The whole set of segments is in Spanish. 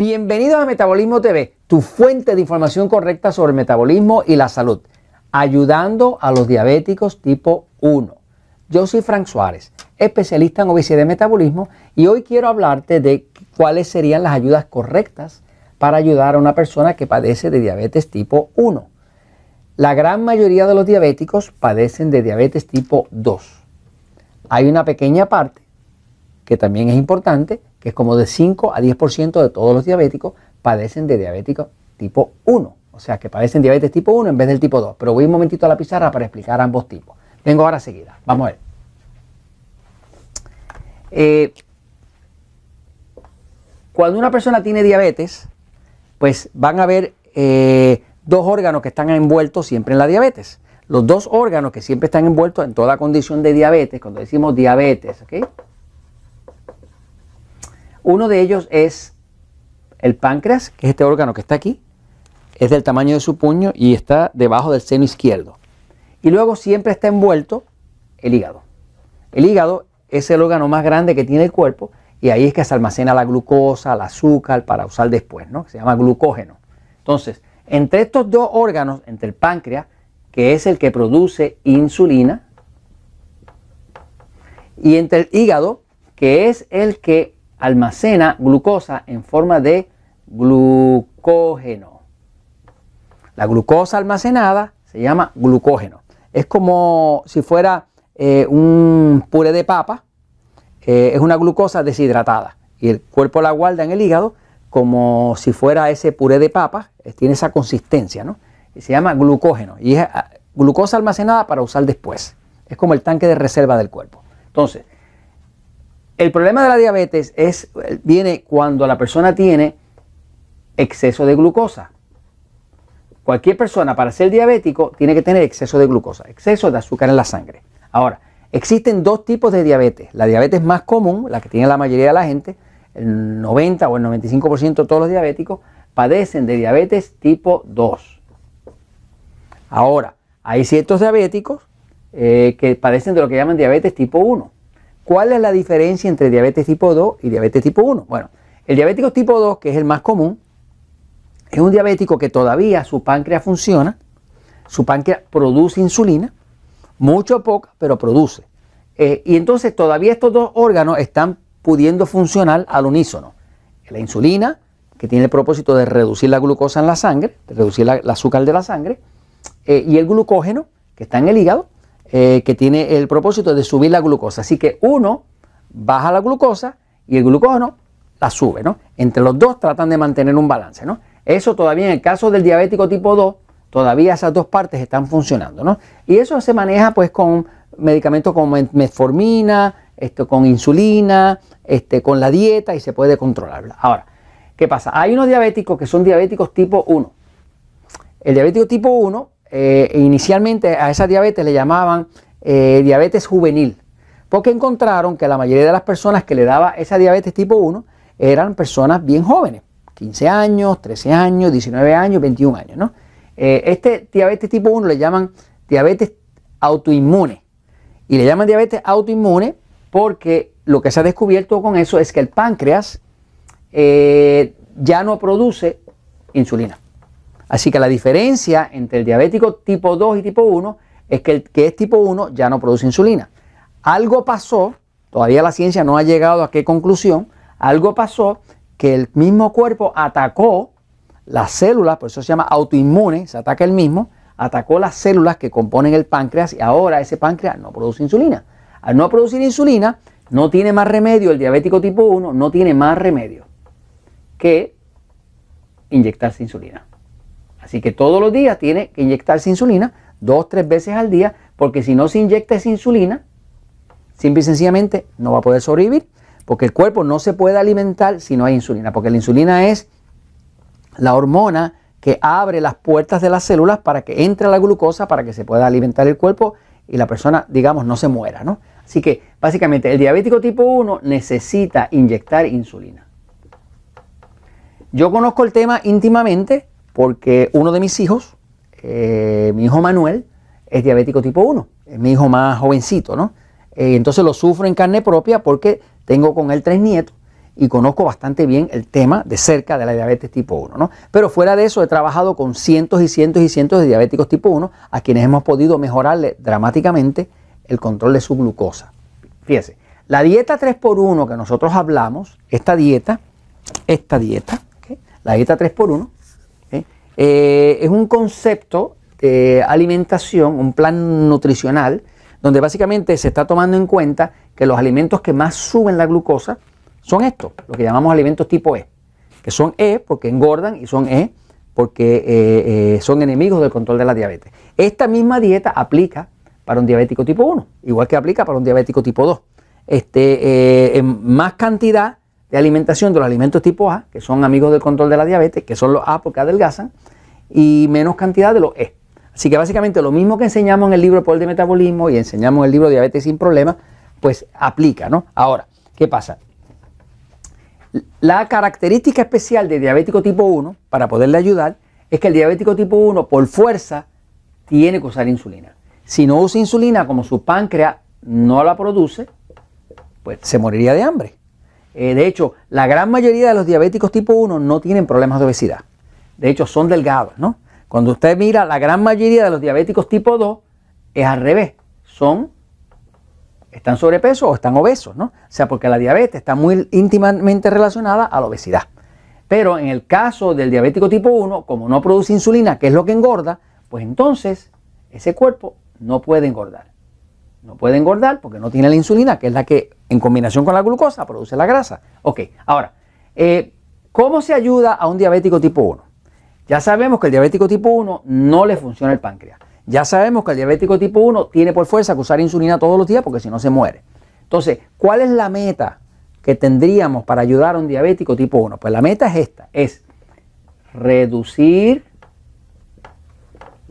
Bienvenidos a Metabolismo TV, tu fuente de información correcta sobre el metabolismo y la salud, ayudando a los diabéticos tipo 1. Yo soy Frank Suárez, especialista en obesidad y metabolismo, y hoy quiero hablarte de cuáles serían las ayudas correctas para ayudar a una persona que padece de diabetes tipo 1. La gran mayoría de los diabéticos padecen de diabetes tipo 2. Hay una pequeña parte, que también es importante, que es como de 5 a 10% de todos los diabéticos padecen de diabético tipo 1. O sea, que padecen diabetes tipo 1 en vez del tipo 2. Pero voy un momentito a la pizarra para explicar ambos tipos. Vengo ahora seguida. Vamos a ver. Eh, cuando una persona tiene diabetes, pues van a haber eh, dos órganos que están envueltos siempre en la diabetes. Los dos órganos que siempre están envueltos en toda condición de diabetes, cuando decimos diabetes, ¿ok? Uno de ellos es el páncreas, que es este órgano que está aquí, es del tamaño de su puño y está debajo del seno izquierdo. Y luego siempre está envuelto el hígado. El hígado es el órgano más grande que tiene el cuerpo y ahí es que se almacena la glucosa, el azúcar para usar después, ¿no? Se llama glucógeno. Entonces, entre estos dos órganos, entre el páncreas, que es el que produce insulina, y entre el hígado, que es el que almacena glucosa en forma de glucógeno. La glucosa almacenada se llama glucógeno. Es como si fuera eh, un puré de papa, eh, es una glucosa deshidratada y el cuerpo la guarda en el hígado como si fuera ese puré de papa, eh, tiene esa consistencia, ¿no? Y se llama glucógeno y es ah, glucosa almacenada para usar después. Es como el tanque de reserva del cuerpo. Entonces, el problema de la diabetes es, viene cuando la persona tiene exceso de glucosa. Cualquier persona para ser diabético tiene que tener exceso de glucosa, exceso de azúcar en la sangre. Ahora, existen dos tipos de diabetes. La diabetes más común, la que tiene la mayoría de la gente, el 90 o el 95% de todos los diabéticos, padecen de diabetes tipo 2. Ahora, hay ciertos diabéticos eh, que padecen de lo que llaman diabetes tipo 1. ¿Cuál es la diferencia entre diabetes tipo 2 y diabetes tipo 1? Bueno, el diabético tipo 2, que es el más común, es un diabético que todavía su páncreas funciona, su páncreas produce insulina, mucho o poca, pero produce. Eh, y entonces todavía estos dos órganos están pudiendo funcionar al unísono. La insulina, que tiene el propósito de reducir la glucosa en la sangre, de reducir el azúcar de la sangre, eh, y el glucógeno, que está en el hígado, eh, que tiene el propósito de subir la glucosa. Así que uno baja la glucosa y el glucógeno la sube, ¿no? Entre los dos tratan de mantener un balance, ¿no? Eso todavía en el caso del diabético tipo 2, todavía esas dos partes están funcionando, ¿no? Y eso se maneja pues con medicamentos como metformina, esto, con insulina, este, con la dieta y se puede controlarla. Ahora, ¿qué pasa? Hay unos diabéticos que son diabéticos tipo 1. El diabético tipo 1 eh, e inicialmente a esa diabetes le llamaban eh, diabetes juvenil, porque encontraron que la mayoría de las personas que le daba esa diabetes tipo 1 eran personas bien jóvenes, 15 años, 13 años, 19 años, 21 años. Eh, este diabetes tipo 1 le llaman diabetes autoinmune y le llaman diabetes autoinmune porque lo que se ha descubierto con eso es que el páncreas ya no produce insulina. Así que la diferencia entre el diabético tipo 2 y tipo 1 es que el que es tipo 1 ya no produce insulina. Algo pasó, todavía la ciencia no ha llegado a qué conclusión, algo pasó que el mismo cuerpo atacó las células, por eso se llama autoinmune, se ataca el mismo, atacó las células que componen el páncreas y ahora ese páncreas no produce insulina. Al no producir insulina, no tiene más remedio, el diabético tipo 1 no tiene más remedio que inyectarse insulina. Así que todos los días tiene que inyectarse insulina, dos, tres veces al día, porque si no se inyecta esa insulina, simple y sencillamente no va a poder sobrevivir, porque el cuerpo no se puede alimentar si no hay insulina, porque la insulina es la hormona que abre las puertas de las células para que entre la glucosa, para que se pueda alimentar el cuerpo y la persona, digamos, no se muera, ¿no? Así que básicamente el diabético tipo 1 necesita inyectar insulina. Yo conozco el tema íntimamente porque uno de mis hijos, eh, mi hijo Manuel, es diabético tipo 1, es mi hijo más jovencito, ¿no? Eh, entonces lo sufro en carne propia porque tengo con él tres nietos y conozco bastante bien el tema de cerca de la diabetes tipo 1. ¿no? Pero fuera de eso, he trabajado con cientos y cientos y cientos de diabéticos tipo 1 a quienes hemos podido mejorarle dramáticamente el control de su glucosa. Fíjese, la dieta 3x1 que nosotros hablamos, esta dieta, esta dieta, la dieta 3x1, eh, es un concepto, de eh, alimentación, un plan nutricional, donde básicamente se está tomando en cuenta que los alimentos que más suben la glucosa son estos, lo que llamamos alimentos tipo E, que son E porque engordan y son E porque eh, son enemigos del control de la diabetes. Esta misma dieta aplica para un diabético tipo 1, igual que aplica para un diabético tipo 2. Este, en más cantidad de alimentación de los alimentos tipo A, que son amigos del control de la diabetes, que son los A porque adelgazan, y menos cantidad de los E. Así que básicamente lo mismo que enseñamos en el libro Poder de Metabolismo y enseñamos en el libro Diabetes sin Problemas, pues aplica, ¿no? Ahora, ¿qué pasa? La característica especial del diabético tipo 1, para poderle ayudar, es que el diabético tipo 1, por fuerza, tiene que usar insulina. Si no usa insulina, como su páncreas no la produce, pues se moriría de hambre. Eh, de hecho, la gran mayoría de los diabéticos tipo 1 no tienen problemas de obesidad. De hecho, son delgados, ¿no? Cuando usted mira, la gran mayoría de los diabéticos tipo 2 es al revés. Son, están sobrepeso o están obesos, ¿no? O sea, porque la diabetes está muy íntimamente relacionada a la obesidad. Pero en el caso del diabético tipo 1, como no produce insulina, que es lo que engorda, pues entonces ese cuerpo no puede engordar. No puede engordar porque no tiene la insulina, que es la que en combinación con la glucosa produce la grasa. Ok, ahora, eh, ¿cómo se ayuda a un diabético tipo 1? Ya sabemos que el diabético tipo 1 no le funciona el páncreas. Ya sabemos que el diabético tipo 1 tiene por fuerza que usar insulina todos los días porque si no se muere. Entonces, ¿cuál es la meta que tendríamos para ayudar a un diabético tipo 1? Pues la meta es esta, es reducir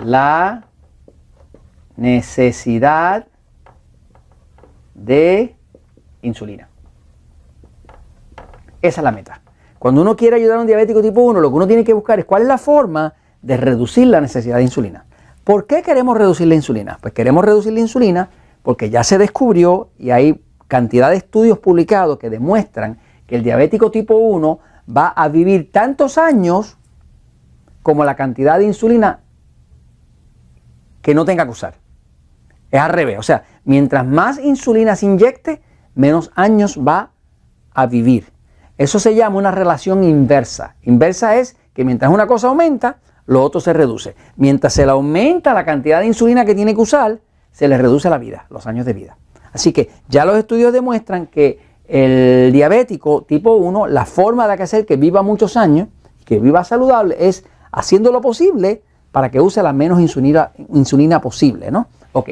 la necesidad de insulina. Esa es la meta. Cuando uno quiere ayudar a un diabético tipo 1, lo que uno tiene que buscar es cuál es la forma de reducir la necesidad de insulina. ¿Por qué queremos reducir la insulina? Pues queremos reducir la insulina porque ya se descubrió y hay cantidad de estudios publicados que demuestran que el diabético tipo 1 va a vivir tantos años como la cantidad de insulina que no tenga que usar. Es al revés. O sea, mientras más insulina se inyecte, menos años va a vivir. Eso se llama una relación inversa. Inversa es que mientras una cosa aumenta, lo otro se reduce. Mientras se le aumenta la cantidad de insulina que tiene que usar, se le reduce la vida, los años de vida. Así que ya los estudios demuestran que el diabético tipo 1, la forma de hacer que viva muchos años, que viva saludable, es haciendo lo posible para que use la menos insulina, insulina posible, ¿no? Ok.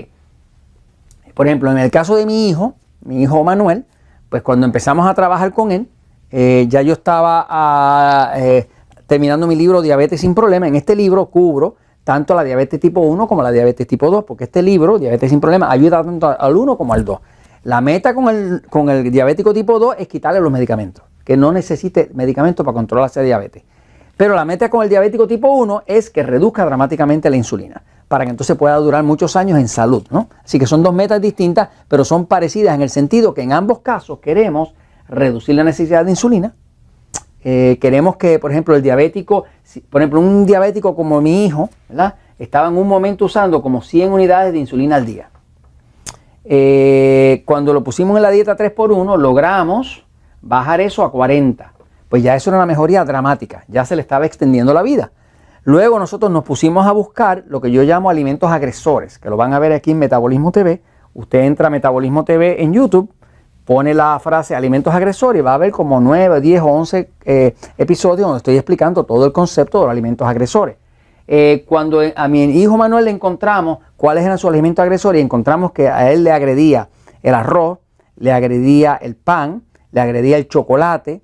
Por ejemplo, en el caso de mi hijo, mi hijo Manuel, pues cuando empezamos a trabajar con él, eh, ya yo estaba ah, eh, terminando mi libro Diabetes sin problema. En este libro cubro tanto la diabetes tipo 1 como la diabetes tipo 2, porque este libro, Diabetes sin problema, ayuda tanto al 1 como al 2. La meta con el, con el diabético tipo 2 es quitarle los medicamentos, que no necesite medicamentos para controlarse la diabetes. Pero la meta con el diabético tipo 1 es que reduzca dramáticamente la insulina para que entonces pueda durar muchos años en salud. ¿no? Así que son dos metas distintas, pero son parecidas en el sentido que en ambos casos queremos reducir la necesidad de insulina. Eh, queremos que, por ejemplo, el diabético, por ejemplo, un diabético como mi hijo, estaba en un momento usando como 100 unidades de insulina al día. Eh, cuando lo pusimos en la dieta 3x1, logramos bajar eso a 40. Pues ya eso era una mejoría dramática, ya se le estaba extendiendo la vida. Luego nosotros nos pusimos a buscar lo que yo llamo alimentos agresores, que lo van a ver aquí en Metabolismo TV. Usted entra a Metabolismo TV en YouTube, pone la frase alimentos agresores y va a ver como 9, 10 o 11 episodios donde estoy explicando todo el concepto de los alimentos agresores. Eh, cuando a mi hijo Manuel le encontramos cuáles eran sus alimentos agresores y encontramos que a él le agredía el arroz, le agredía el pan, le agredía el chocolate,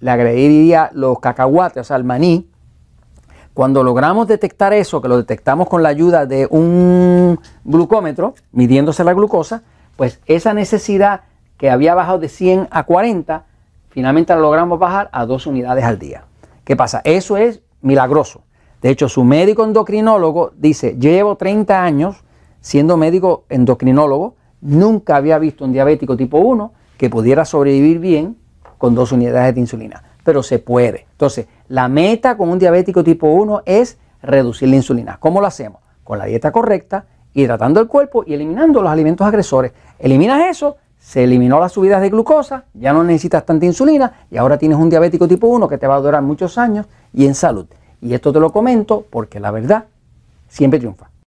le agredía los cacahuates, o sea, el maní, cuando logramos detectar eso, que lo detectamos con la ayuda de un glucómetro, midiéndose la glucosa, pues esa necesidad que había bajado de 100 a 40, finalmente la logramos bajar a dos unidades al día. ¿Qué pasa? Eso es milagroso. De hecho, su médico endocrinólogo dice, yo llevo 30 años siendo médico endocrinólogo, nunca había visto un diabético tipo 1 que pudiera sobrevivir bien con dos unidades de insulina pero se puede. Entonces, la meta con un diabético tipo 1 es reducir la insulina. ¿Cómo lo hacemos? Con la dieta correcta, hidratando el cuerpo y eliminando los alimentos agresores. Eliminas eso, se eliminó las subidas de glucosa, ya no necesitas tanta insulina y ahora tienes un diabético tipo 1 que te va a durar muchos años y en salud. Y esto te lo comento porque la verdad siempre triunfa.